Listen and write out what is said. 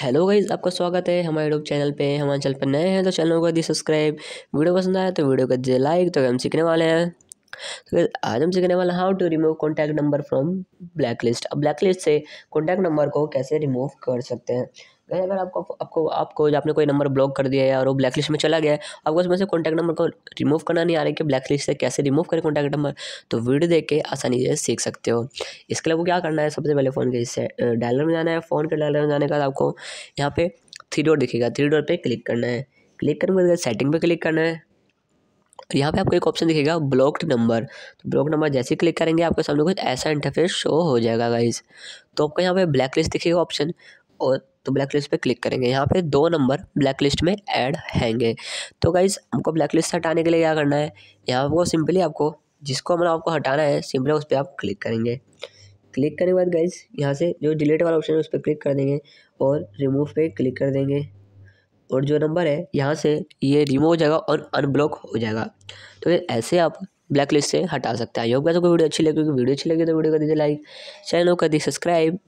hello guys आपका स्वागत है हमारे यूट्यूब चैनल पे हमारे चैनल पर नए हैं तो चैनल को दी सब्सक्राइब वीडियो पसंद आया तो वीडियो कर दिए लाइक तो हम सीखने वाले हैं तो आज हम सीखने वाले हैं how to remove contact number from black list अब ब्लैक लिस्ट से कॉन्टैक्ट नंबर को कैसे रिमूव कर सकते हैं गए अगर आपको आपको आपको आपने कोई नंबर ब्लॉक कर दिया है और वो ब्लैक लिस्ट में चला गया है आपको उसमें से कॉन्टैक्ट नंबर को रिमूव करना नहीं आ रहा है कि ब्लैक लिस्ट से कैसे रिमूव करें कॉन्टैक्ट नंबर तो वीडियो देख के आसानी से सीख सकते हो इसके लिए आपको क्या करना है सबसे पहले फ़ोन के इससे डायलर में जाना है फ़ोन के डायलर में जाने के बाद आपको यहाँ पे थ्री डॉट दिखेगा थ्री डॉट पर क्लिक करना है क्लिक करने के बाद सेटिंग पर क्लिक करना है और यहाँ पे आपको एक ऑप्शन दिखेगा ब्लॉक्ड नंबर तो ब्लॉक नंबर जैसे ही क्लिक करेंगे आपके सामने कुछ ऐसा इंटरफेस शो हो जाएगा गाइज तो आपको यहाँ पे ब्लैक लिस्ट दिखेगा ऑप्शन और तो ब्लैक लिस्ट पर क्लिक करेंगे यहाँ पे दो नंबर ब्लैक लिस्ट में ऐड हैंगे तो गाइज़ हमको ब्लैक लिस्ट से हटाने के लिए क्या करना है यहाँ पर सिंपली आपको जिसको मतलब आपको हटाना है सिंपली उस पर आप क्लिक करेंगे क्लिक करने के बाद गाइज यहाँ से जो डिलीट वाला ऑप्शन है उस पर क्लिक कर देंगे और रिमूव पे क्लिक कर देंगे और जो नंबर है यहाँ से ये रिमूव हो जाएगा और अनब्लॉक हो जाएगा तो ऐसे आप ब्लैक लिस्ट से हटा सकते हैं योग होप कोई वीडियो अच्छी लगी वीडियो अच्छी लगी तो वीडियो कर दीजिए लाइक चैनल कर दी सब्सक्राइब